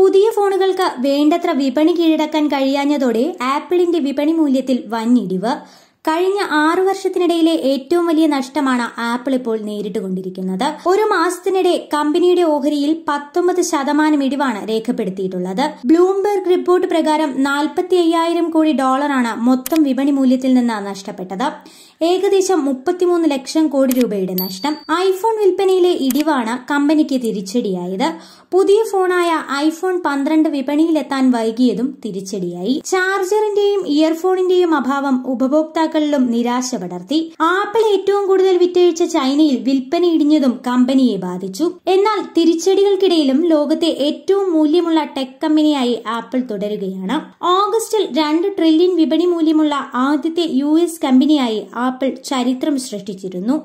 പുതിയ ഫോണുകൾക്ക് വേണ്ടത്ര വിപണി കീഴടക്കാൻ കഴിയാഞ്ഞതോടെ ആപ്പിളിന്റെ വിപണി മൂല്യത്തിൽ വൻ ഇടിവ് കഴിഞ്ഞ ആറു വർഷത്തിനിടയിലെ ഏറ്റവും വലിയ നഷ്ടമാണ് ആപ്പിൾ ഇപ്പോൾ നേരിട്ടുകൊണ്ടിരിക്കുന്നത് ഒരു മാസത്തിനിടെ കമ്പനിയുടെ ഓഹരിയിൽ പത്തൊമ്പത് ശതമാനം ഇടിവാണ് രേഖപ്പെടുത്തിയിട്ടുള്ളത് ബ്ലൂംബെർഗ് റിപ്പോർട്ട് പ്രകാരം നാൽപ്പത്തി അയ്യായിരം കോടി ഡോളറാണ് മൊത്തം വിപണി മൂല്യത്തിൽ നിന്ന് നഷ്ടപ്പെട്ടത് ഏകദേശം മുപ്പത്തിമൂന്ന് ലക്ഷം കോടി രൂപയുടെ നഷ്ടം ഐഫോൺ വിൽപ്പനയിലെ ഇടിവാണ് കമ്പനിക്ക് തിരിച്ചടിയായത് പുതിയ ഫോണായ ഐഫോൺ പന്ത്രണ്ട് വിപണിയിലെത്താൻ വൈകിയതും തിരിച്ചടിയായി ചാർജറിന്റെയും ഇയർഫോണിന്റെയും അഭാവം ഉപഭോക്താക്കൾ ഉപഭോക്താക്കളിലും നിരാശ പടർത്തി ആപ്പിൾ ഏറ്റവും കൂടുതൽ വിറ്റഴിച്ച ചൈനയിൽ വിൽപ്പന ഇടിഞ്ഞതും കമ്പനിയെ ബാധിച്ചു എന്നാൽ തിരിച്ചടികൾക്കിടയിലും ലോകത്തെ ഏറ്റവും മൂല്യമുള്ള ടെക് കമ്പനിയായി ആപ്പിൾ തുടരുകയാണ് ഓഗസ്റ്റിൽ രണ്ട് ട്രില്യൺ വിപണി മൂല്യമുള്ള ആദ്യത്തെ യു കമ്പനിയായി ആപ്പിൾ ചരിത്രം സൃഷ്ടിച്ചിരുന്നു